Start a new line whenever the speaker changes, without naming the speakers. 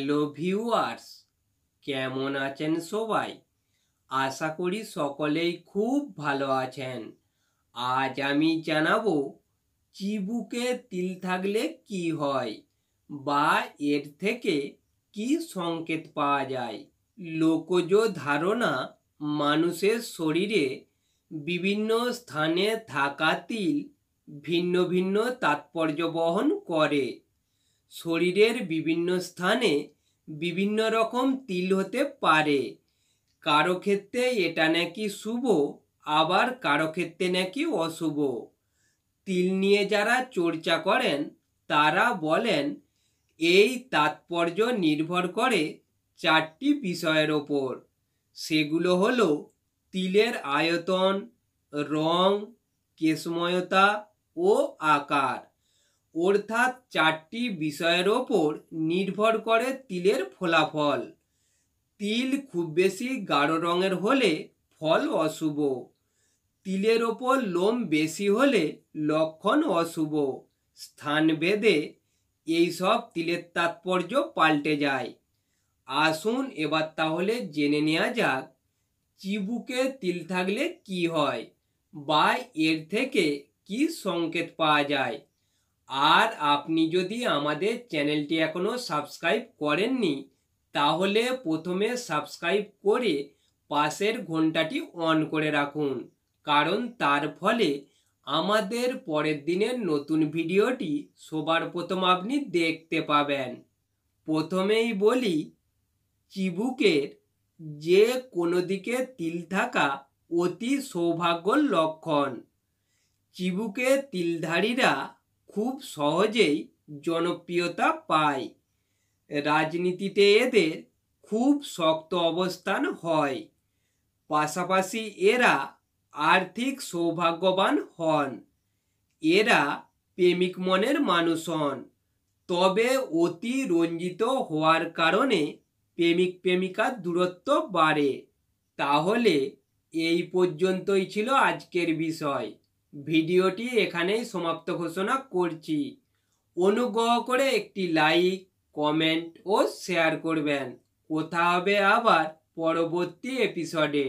hello viewers কেমন আছেন সবাই আশা করি সকলেই খুব ভালো আছেন আজ আমি জানাবো চিবুকে তিল থাকলে কি হয় বা এর থেকে কি সংকেত পাওয়া যায় লোকজ ধারণা মানুষের শরীরে বিভিন্ন স্থানে থাকা তিল ভিন্ন ভিন্ন তাৎপর্য বহন করে শরীরের বিভিন্ন স্থানে বিভিন্ন রকম তিল হতে পারে কারো ক্ষেত্রে এটা নাকি শুভ আবার কারো ক্ষেত্রে নাকি অশুভ তিল নিয়ে যারা চর্চা করেন তারা বলেন এই তাৎপর্য নির্ভর করে চারটি বিষয়ের ওপর সেগুলো হলো তিলের আয়তন রং কেশময়তা ও আকার অর্থাৎ চারটি বিষয়ের ওপর নির্ভর করে তিলের ফলাফল তিল খুব বেশি গাঢ় রঙের হলে ফল অশুভ তিলের ওপর লোম বেশি হলে লক্ষণ অশুভ স্থান ভেদে এইসব তিলের তাৎপর্য পাল্টে যায় আসুন এবার তাহলে জেনে নেওয়া যাক চিবুকে তিল থাকলে কি হয় বা এর থেকে কি সংকেত পাওয়া যায় আর আপনি যদি আমাদের চ্যানেলটি এখনও সাবস্ক্রাইব করেননি তাহলে প্রথমে সাবস্ক্রাইব করে পাশের ঘন্টাটি অন করে রাখুন কারণ তার ফলে আমাদের পরের দিনের নতুন ভিডিওটি সবার প্রথম আপনি দেখতে পাবেন প্রথমেই বলি চিবুকের যে কোনো দিকে তিল থাকা অতি সৌভাগ্যর লক্ষণ চিবুকে তিলধারীরা খুব সহজেই জনপ্রিয়তা পায় রাজনীতিতে এদের খুব শক্ত অবস্থান হয় পাশাপাশি এরা আর্থিক সৌভাগ্যবান হন এরা প্রেমিক মনের মানুষ হন তবে অতি রঞ্জিত হওয়ার কারণে প্রেমিক প্রেমিকার দূরত্ব বাড়ে তাহলে এই পর্যন্তই ছিল আজকের বিষয় ভিডিওটি এখানেই সমাপ্ত ঘোষণা করছি অনুগ্রহ করে একটি লাইক কমেন্ট ও শেয়ার করবেন কথা হবে আবার পরবর্তী এপিসোডে